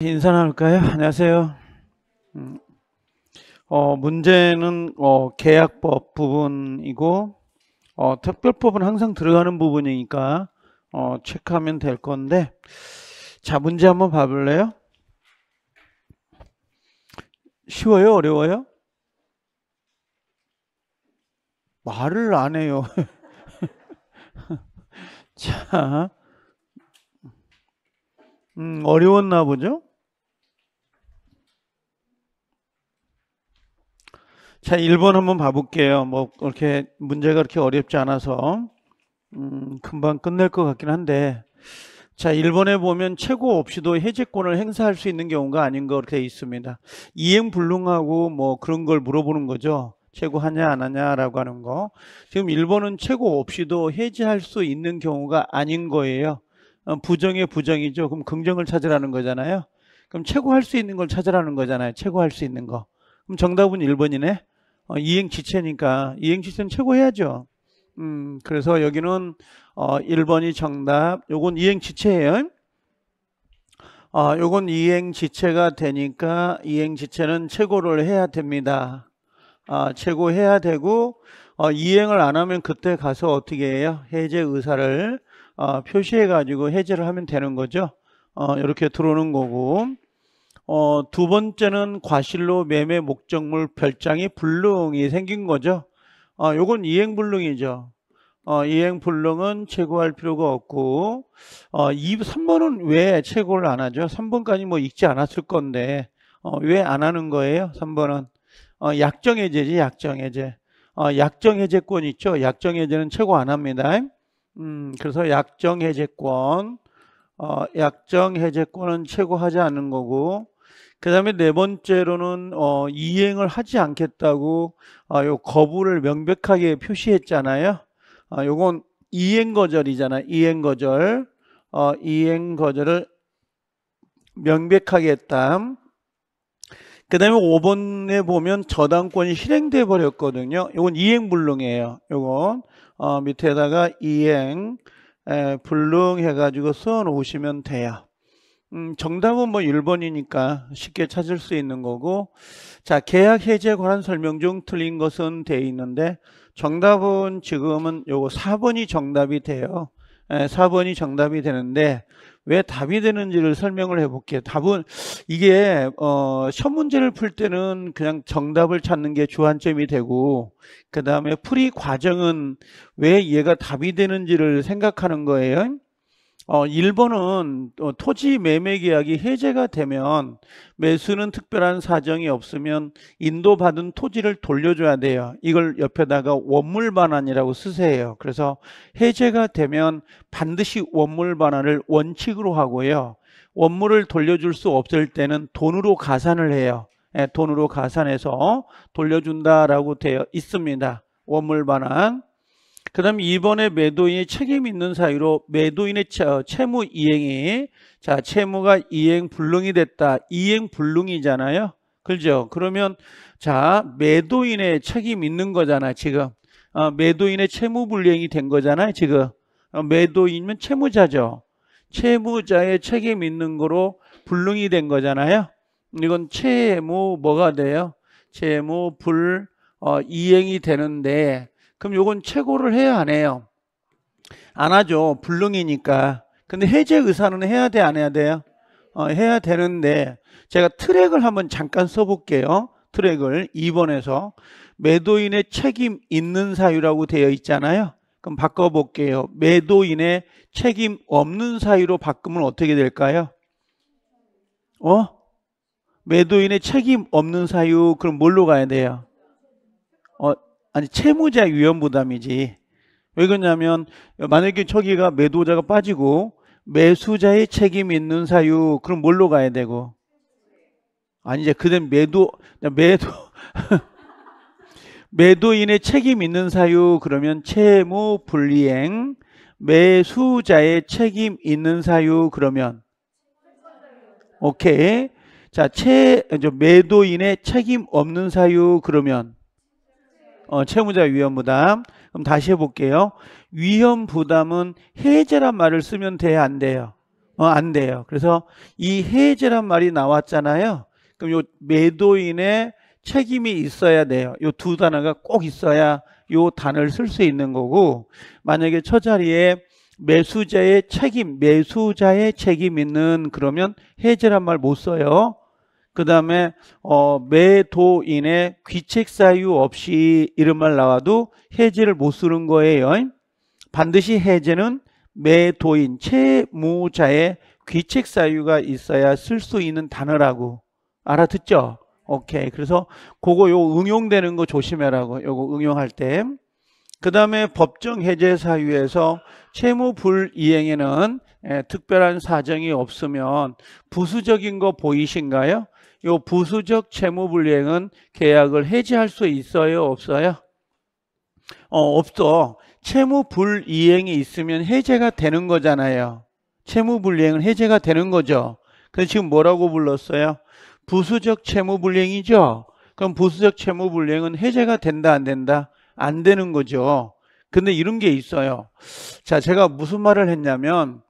인사 나눌까요? 안녕하세요. 음. 어, 문제는 어, 계약법 부분이고 어, 특별법은 항상 들어가는 부분이니까 어, 체크하면 될 건데 자 문제 한번 봐볼래요? 쉬워요? 어려워요? 말을 안 해요. 자, 음, 어려웠나 보죠? 자, 1번 한번 봐볼게요. 뭐, 그렇게 문제가 그렇게 어렵지 않아서, 음, 금방 끝낼 것 같긴 한데. 자, 1번에 보면 최고 없이도 해제권을 행사할 수 있는 경우가 아닌 거 이렇게 있습니다. 이행 불능하고 뭐 그런 걸 물어보는 거죠. 최고하냐 안 하냐라고 하는 거. 지금 1번은 최고 없이도 해제할 수 있는 경우가 아닌 거예요. 어, 부정의 부정이죠. 그럼 긍정을 찾으라는 거잖아요. 그럼 최고 할 수 있는 걸 찾으라는 거잖아요. 최고 할 수 있는 거. 그럼 정답은 1번이네. 어, 이행 지체니까 이행 지체는 최고해야죠. 음, 그래서 여기는 어, 1번이 정답. 요건 이행 지체예요. 어, 요건 이행 지체가 되니까 이행 지체는 최고를 해야 됩니다. 아, 최고해야 되고 어, 이행을 안 하면 그때 가서 어떻게 해요? 해제 의사를 어, 표시해 가지고 해제를 하면 되는 거죠. 어, 이렇게 들어오는 거고. 어, 두 번째는 과실로 매매 목적물 별장이 불능이 생긴 거죠. 어, 요건 이행불능이죠. 어, 이행불능은 체고할 필요가 없고 어, 2, 3번은 왜 체고를 안 하죠? 3번까지 뭐 읽지 않았을 건데 어, 왜 안 하는 거예요? 3번은 어, 약정해제지 약정해제. 어, 약정해제권 있죠? 약정해제는 체고 안 합니다. 음, 그래서 약정해제권, 어, 약정해제권은 체고하지 않는 거고 그 다음에 네 번째로는 어, 이행을 하지 않겠다고 어, 요 거부를 명백하게 표시했잖아요. 어, 요건 이행 거절이잖아. 요 이행 거절. 어, 이행 거절을 명백하게 했다. 그 다음에 5번에 보면 저당권이 실행돼 버렸거든요. 요건 이행 불능이에요. 요건 어, 밑에다가 이행 에, 불능 해가지고 써 놓으시면 돼요. 음, 정답은 뭐 1번이니까 쉽게 찾을 수 있는 거고 자 계약 해제 에 관한 설명 중 틀린 것은 돼 있는데 정답은 지금은 요거 4번이 정답이 돼요 에, 예, 4번이 정답이 되는데 왜 답이 되는지를 설명을 해볼게요 답은 이게 어, 첫 문제를 풀 때는 그냥 정답을 찾는 게 주안점이 되고 그 다음에 풀이 과정은 왜 얘가 답이 되는지를 생각하는 거예요 어, 일본은 어, 토지 매매 계약이 해제가 되면 매수는 특별한 사정이 없으면 인도받은 토지를 돌려줘야 돼요. 이걸 옆에다가 원물 반환이라고 쓰세요. 그래서 해제가 되면 반드시 원물 반환을 원칙으로 하고요. 원물을 돌려줄 수 없을 때는 돈으로 가산을 해요. 예, 돈으로 가산해서 돌려준다라고 되어 있습니다. 원물 반환. 그 다음에 이번에 매도인의 책임 있는 사유로 매도인의 어, 채무 이행이 자 채무가 이행 불능이 됐다. 이행 불능이잖아요. 그죠? 그러면 자 매도인의 책임 있는 거잖아 지금. 어, 매도인의 채무 불이행이 된 거잖아요 지금. 어, 매도인은 채무자죠. 채무자의 책임 있는 거로 불능이 된 거잖아요. 이건 채무 뭐가 돼요? 채무 불 어, 이행이 되는데 그럼 요건 최고를 해야 안 해요? 안 하죠. 불능이니까. 근데 해제 의사는 해야 돼, 안 해야 돼요? 어, 해야 되는데 제가 트랙을 한번 잠깐 써볼게요. 트랙을 2번에서 매도인의 책임 있는 사유라고 되어 있잖아요. 그럼 바꿔볼게요. 매도인의 책임 없는 사유로 바꾸면 어떻게 될까요? 어? 매도인의 책임 없는 사유 그럼 뭘로 가야 돼요? 어, 아니 채무자 위험 부담이지. 왜 그러냐면 만약에 저기가 매도자가 빠지고 매수자의 책임 있는 사유 그럼 뭘로 가야 되고 아니 이제 그댄 매도 매도 매도인의 책임 있는 사유 그러면 채무 불이행 매수자의 책임 있는 사유 그러면 오케이 자 채 매도인의 책임 없는 사유 그러면 어, 채무자 위험 부담. 그럼 다시 해볼게요. 위험 부담은 해제란 말을 쓰면 돼요? 안 돼요? 어, 안 돼요. 그래서 이 해제란 말이 나왔잖아요. 그럼 요 매도인의 책임이 있어야 돼요. 요 두 단어가 꼭 있어야 요 단어를 쓸 수 있는 거고 만약에 처자리에 매수자의 책임, 매수자의 책임 있는 그러면 해제란 말 못 써요. 그 다음에 어, 매도인의 귀책 사유 없이 이름만 나와도 해제를 못 쓰는 거예요. 반드시 해제는 매도인 채무자의 귀책 사유가 있어야 쓸 수 있는 단어라고 알아듣죠? 오케이. 그래서 그거 요 응용되는 거 조심해라고. 요거 응용할 때. 그 다음에 법정 해제 사유에서 채무 불이행에는 예, 특별한 사정이 없으면 부수적인 거 보이신가요? 요 부수적 채무불이행은 계약을 해지할 수 있어요? 없어요? 어, 없어. 채무불이행이 있으면 해제가 되는 거잖아요. 채무불이행은 해제가 되는 거죠. 그래서 지금 뭐라고 불렀어요? 부수적 채무불이행이죠. 그럼 부수적 채무불이행은 해제가 된다 안 된다? 안 되는 거죠. 근데 이런 게 있어요. 자, 제가 무슨 말을 했냐면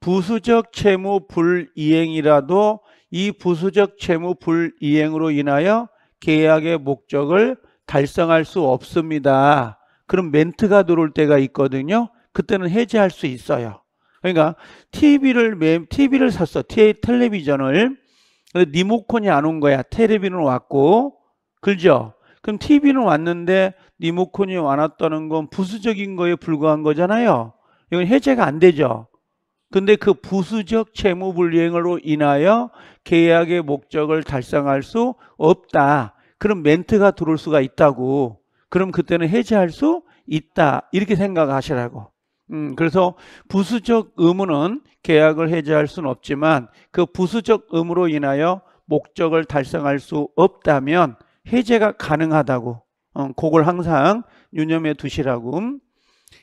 부수적 채무 불이행이라도 이 부수적 채무 불이행으로 인하여 계약의 목적을 달성할 수 없습니다. 그럼 멘트가 들어올 때가 있거든요. 그때는 해지할 수 있어요. 그러니까 TV를 TV를 샀어. t 텔레비전을. 리모컨이 안 온 거야. 텔레비는 왔고. 그죠? 그럼 TV는 왔는데 리모컨이 안 왔다는 건 부수적인 거에 불과한 거잖아요. 이건 해제가 안 되죠. 근데 그 부수적 채무 불이행으로 인하여 계약의 목적을 달성할 수 없다. 그럼 멘트가 들어올 수가 있다고. 그럼 그때는 해지할 수 있다. 이렇게 생각하시라고. 음, 그래서 부수적 의무는 계약을 해제할 수는 없지만 그 부수적 의무로 인하여 목적을 달성할 수 없다면 해제가 가능하다고 어, 그걸 항상 유념해 두시라고 음,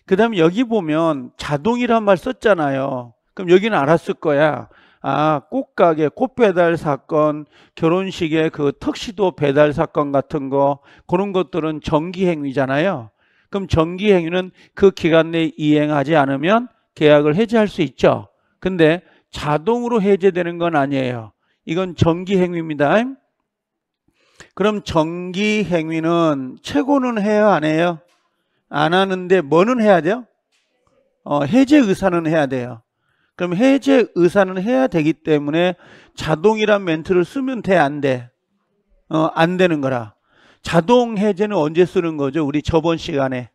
그 다음에 여기 보면 자동이란 말 썼잖아요 그럼 여기는 알았을 거야. 아, 꽃가게, 꽃 배달 사건, 결혼식에그 턱시도 배달 사건 같은 거, 그런 것들은 정기행위잖아요. 그럼 정기행위는 그 기간 내에 이행하지 않으면 계약을 해지할 수 있죠. 근데 자동으로 해제되는 건 아니에요. 이건 정기행위입니다. 그럼 정기행위는 최고는 해요, 안 해요? 안 하는데 뭐는 해야 돼요? 어, 해제 의사는 해야 돼요. 그럼 해제 의사는 해야 되기 때문에 자동이란 멘트를 쓰면 돼, 안 돼? 어, 안 되는 거라. 자동 해제는 언제 쓰는 거죠? 우리 저번 시간에.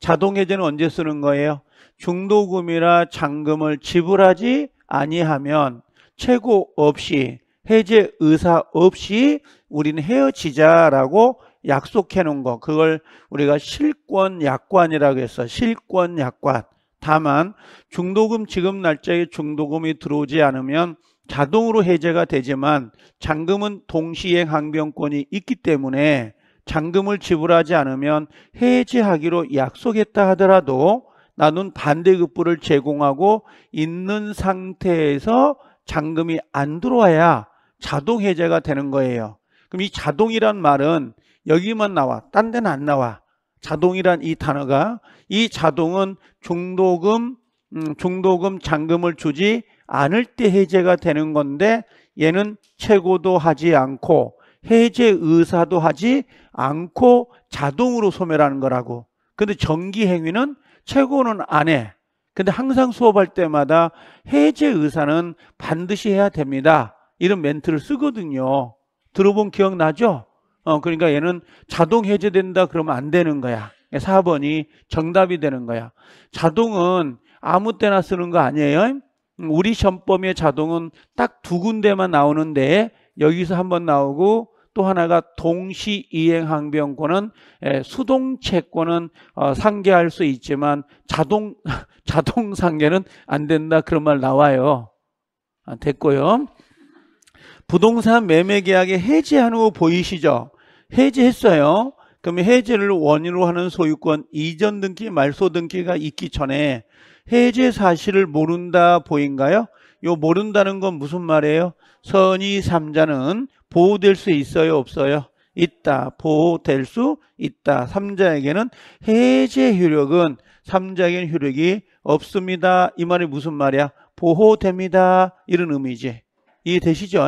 자동 해제는 언제 쓰는 거예요? 중도금이나 잔금을 지불하지 아니하면 최고 없이 해제 의사 없이 우리는 헤어지자라고 약속해 놓은 거 그걸 우리가 실권 약관이라고 했어 실권 약관 다만 중도금 지급 날짜에 중도금이 들어오지 않으면 자동으로 해제가 되지만 잔금은 동시행 항변권이 있기 때문에 잔금을 지불하지 않으면 해지하기로 약속했다 하더라도 나눈 반대급부를 제공하고 있는 상태에서 잔금이 안 들어와야 자동 해제가 되는 거예요. 그럼 이 자동이란 말은 여기만 나와 딴 데는 안 나와. 자동이란 이 단어가 이 자동은 중도금, 음, 중도금 잔금을 주지 않을 때 해제가 되는 건데 얘는 최고도 하지 않고 해제 의사도 하지 않고 자동으로 소멸하는 거라고. 근데 정기 행위는 최고는 안 해. 근데 항상 수업할 때마다 해제 의사는 반드시 해야 됩니다. 이런 멘트를 쓰거든요. 들어본 기억나죠? 어, 그러니까 얘는 자동 해제된다 그러면 안 되는 거야. 4번이 예, 정답이 되는 거야. 자동은 아무 때나 쓰는 거 아니에요. 음, 우리 시험범위의 자동은 딱 두 군데만 나오는데 여기서 한 번 나오고 또 하나가 동시 이행 항변권은 예, 수동 채권은 어, 상계할 수 있지만 자동 자동 상계는 안 된다 그런 말 나와요. 아, 됐고요. 부동산 매매 계약에 해지한 후 보이시죠? 해지했어요. 그럼 해지를 원인으로 하는 소유권 이전 등기, 말소 등기가 있기 전에 해제 사실을 모른다 보인가요? 요 모른다는 건 무슨 말이에요? 선의 3자는 보호될 수 있어요, 없어요? 있다. 보호될 수 있다. 3자에게는 해제 효력은 3자에게는 효력이 없습니다. 이 말이 무슨 말이야? 보호됩니다. 이런 의미지. 이해되시죠?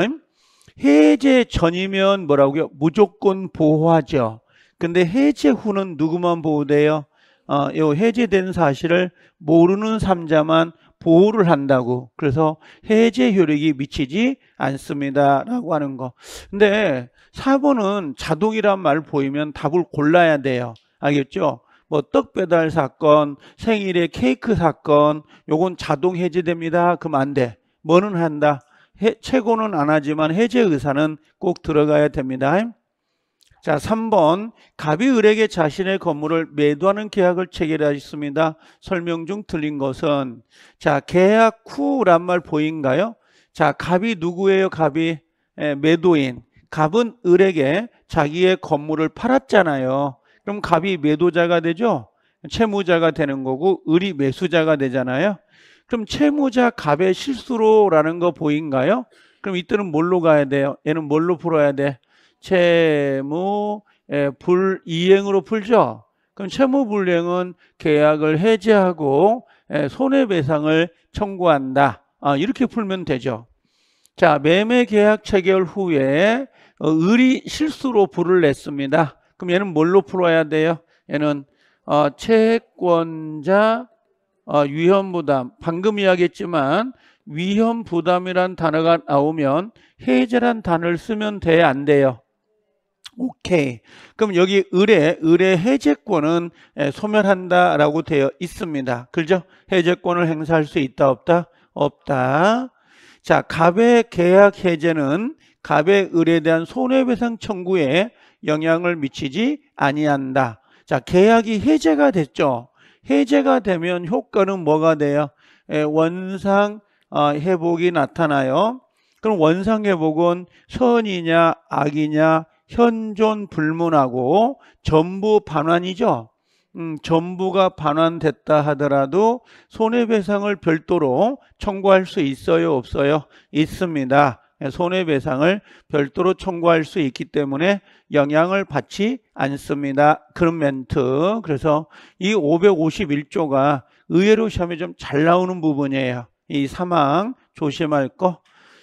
해제 전이면 뭐라고요? 무조건 보호하죠. 근데 해제 후는 누구만 보호돼요? 어, 요 해제된 사실을 모르는 삼자만 보호를 한다고 그래서 해제 효력이 미치지 않습니다 라고 하는 거 근데 4번은 자동이란 말 보이면 답을 골라야 돼요 알겠죠? 뭐 떡 배달 사건, 생일에 케이크 사건 요건 자동 해제됩니다 그럼 안돼 뭐는 한다? 해, 최고는 안 하지만 해제 의사는 꼭 들어가야 됩니다. 자, 3번 갑이 을에게 자신의 건물을 매도하는 계약을 체결하였습니다. 설명 중 틀린 것은 자, 계약 후란 말 보인가요? 자, 갑이 누구예요? 갑이 에, 예, 매도인. 갑은 을에게 자기의 건물을 팔았잖아요. 그럼 갑이 매도자가 되죠? 채무자가 되는 거고 을이 매수자가 되잖아요. 그럼 채무자 갑의 실수로라는 거 보인가요? 그럼 이때는 뭘로 가야 돼요? 얘는 뭘로 풀어야 돼? 채무 예, 불이행으로 풀죠. 그럼 채무 불이행은 계약을 해제하고 예, 손해배상을 청구한다. 아, 이렇게 풀면 되죠. 자, 매매 계약 체결 후에 어, 을이 실수로 불을 냈습니다. 그럼 얘는 뭘로 풀어야 돼요? 얘는 어, 채권자 아, 위험 부담 방금 이야기했지만 위험 부담이란 단어가 나오면 해제란 단어를 쓰면 돼안 돼요? 오케이. 그럼 여기 의뢰, 의뢰 해제권은 소멸한다라고 되어 있습니다. 그죠? 해제권을 행사할 수 있다, 없다? 없다. 자, 갑의 계약 해제는 갑의 의뢰에 대한 손해배상 청구에 영향을 미치지 아니한다. 자, 계약이 해제가 됐죠. 해제가 되면 효과는 뭐가 돼요? 예, 원상 어, 회복이 나타나요. 그럼 원상 회복은 선이냐 악이냐 현존 불문하고 전부 반환이죠. 음, 전부가 반환됐다 하더라도 손해배상을 별도로 청구할 수 있어요 없어요? 있습니다. 손해배상을 별도로 청구할 수 있기 때문에 영향을 받지 않습니다. 그런 멘트. 그래서 이 551조가 의외로 시험에 좀 잘 나오는 부분이에요. 이 사망 조심할 거.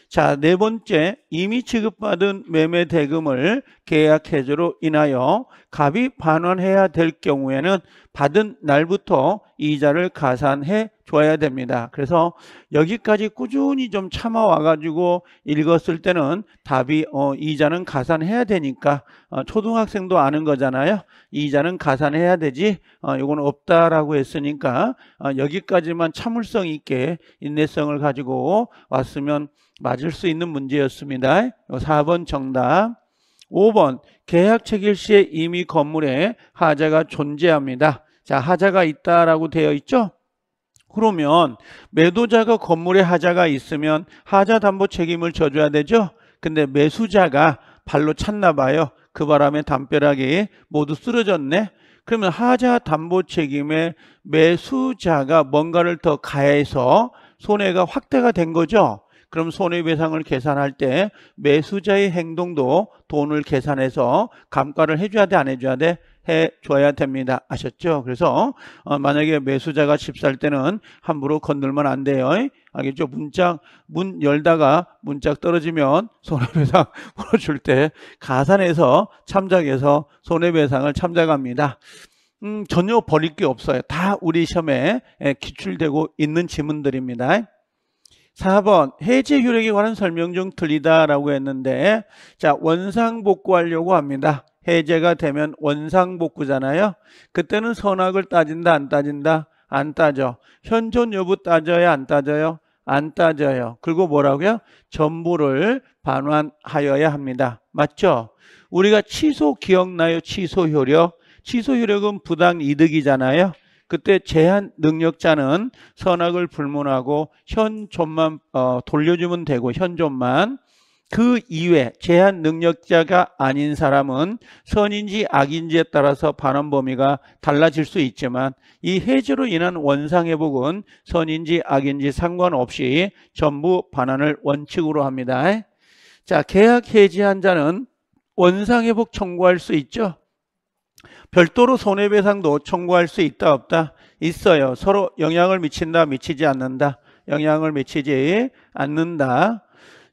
자, 네 번째, 이미 지급받은 매매 대금을 계약 해제로 인하여 값이 반환해야 될 경우에는 받은 날부터 이자를 가산해 좋아야 됩니다. 그래서 여기까지 꾸준히 좀 참아와가지고 읽었을 때는 답이 어, 이자는 가산해야 되니까 어, 초등학생도 아는 거잖아요. 이자는 가산해야 되지 어, 이건 없다라고 했으니까 어, 여기까지만 참을성 있게 인내성을 가지고 왔으면 맞을 수 있는 문제였습니다. 4번 정답. 5번 계약 체결 시에 이미 건물에 하자가 존재합니다. 자 하자가 있다라고 되어 있죠. 그러면 매도자가 건물에 하자가 있으면 하자 담보 책임을 져줘야 되죠. 근데 매수자가 발로 찼나 봐요. 그 바람에 담벼락이 모두 쓰러졌네. 그러면 하자 담보 책임에 매수자가 뭔가를 더 가해서 손해가 확대가 된 거죠. 그럼 손해배상을 계산할 때 매수자의 행동도 돈을 계산해서 감가를 해줘야 돼안 해줘야 돼? 해 줘야 됩니다. 아셨죠? 그래서 어, 만약에 매수자가 집 살 때는 함부로 건들면 안 돼요. 알겠죠? 문짝 문 열다가 문짝 떨어지면 손해배상 물어줄 때 가산해서 참작해서 손해배상을 참작합니다. 음, 전혀 버릴 게 없어요. 다 우리 시험에 예, 기출되고 있는 지문들입니다. 4번 해제 효력에 관한 설명 중 틀리다라고 했는데 자 원상 복구하려고 합니다. 해제가 되면 원상복구잖아요. 그때는 선악을 따진다 안 따진다? 안 따져. 현존 여부 따져야 안 따져요? 안 따져요. 그리고 뭐라고요? 전부를 반환하여야 합니다. 맞죠? 우리가 취소 기억나요? 취소 효력. 취소 효력은 부당 이득이잖아요. 그때 제한 능력자는 선악을 불문하고 현존만 어, 돌려주면 되고 현존만 그 이외 제한 능력자가 아닌 사람은 선인지 악인지에 따라서 반환 범위가 달라질 수 있지만 이 해지로 인한 원상회복은 선인지 악인지 상관없이 전부 반환을 원칙으로 합니다. 자, 계약 해지한 자는 원상회복 청구할 수 있죠. 별도로 손해배상도 청구할 수 있다 없다 있어요. 서로 영향을 미친다 미치지 않는다. 영향을 미치지 않는다.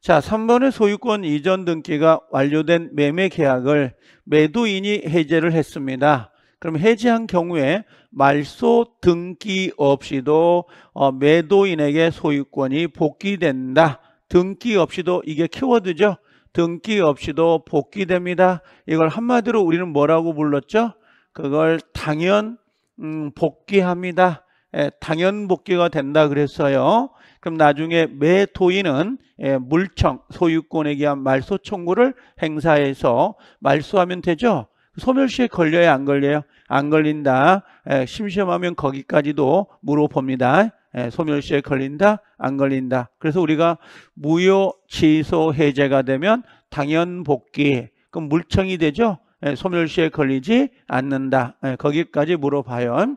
자, 3번의 소유권 이전 등기가 완료된 매매 계약을 매도인이 해제를 했습니다. 그럼 해지한 경우에 말소 등기 없이도 어, 매도인에게 소유권이 복귀된다. 등기 없이도 이게 키워드죠. 등기 없이도 복귀됩니다. 이걸 한마디로 우리는 뭐라고 불렀죠? 그걸 당연 음, 복귀합니다. 예, 당연 복귀가 된다 그랬어요. 그럼 나중에 매도인은 예, 물청 소유권에 의한 말소 청구를 행사해서 말소하면 되죠. 소멸시에 걸려야 안 걸려요? 안 걸린다. 예, 심심하면 거기까지도 물어봅니다. 예, 소멸시에 걸린다? 안 걸린다. 그래서 우리가 무효 취소 해제가 되면 당연 복귀. 그럼 물청이 되죠? 소멸시에 걸리지 않는다. 거기까지 물어봐요.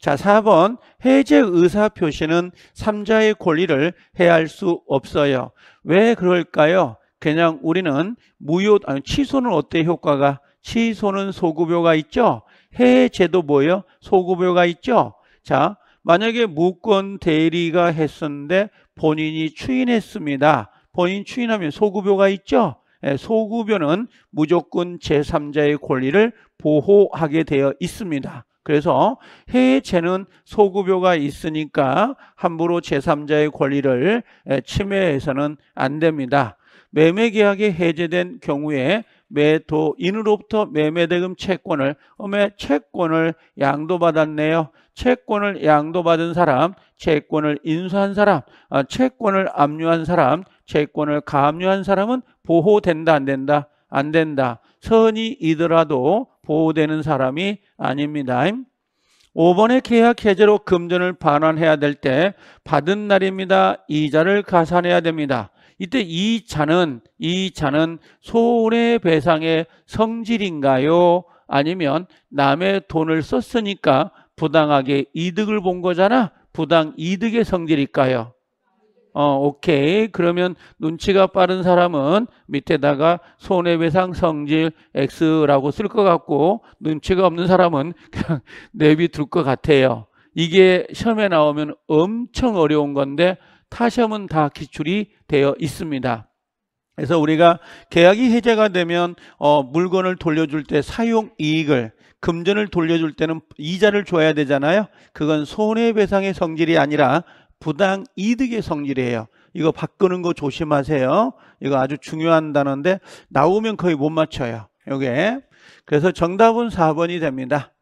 자, 4번 해제 의사 표시는 3자의 권리를 해할 수 없어요. 왜 그럴까요? 그냥 우리는 무효 아니 취소는 어때 효과가? 취소는 소급효가 있죠. 해제도 뭐예요? 소급효가 있죠. 자, 만약에 무권 대리가 했었는데 본인이 추인했습니다. 본인 추인하면 소급효가 있죠. 예, 소급효는 무조건 제3자의 권리를 보호하게 되어 있습니다. 그래서 해외채는 소급효가 있으니까 함부로 제3자의 권리를 침해해서는 안 됩니다. 매매계약이 해제된 경우에 매도인으로부터 매매대금 채권을 음의 채권을 양도받았네요. 채권을 양도받은 사람, 채권을 인수한 사람, 아, 채권을 압류한 사람, 채권을 가압한 사람은 보호된다 안 된다? 안 된다. 선이 이더라도 보호되는 사람이 아닙니다. 5번의 계약 해제로 금전을 반환해야 될 때 받은 날입니다. 이자를 가산해야 됩니다. 이때 이자는 이자는 손해배상의 성질인가요? 아니면 남의 돈을 썼으니까 부당하게 이득을 본 거잖아. 부당 이득의 성질일까요? 어, 오케이. 그러면 눈치가 빠른 사람은 밑에다가 손해배상 성질 X라고 쓸 것 같고 눈치가 없는 사람은 그냥 내비둘 것 같아요. 이게 시험에 나오면 엄청 어려운 건데 타시험은 다 기출이 되어 있습니다. 그래서 우리가 계약이 해제가 되면 어, 물건을 돌려줄 때 사용 이익을 금전을 돌려줄 때는 이자를 줘야 되잖아요. 그건 손해배상의 성질이 아니라 부당 이득의 성질이에요. 이거 바꾸는 거 조심하세요. 이거 아주 중요한 단어인데 나오면 거의 못 맞춰요. 요게. 그래서 정답은 4번이 됩니다.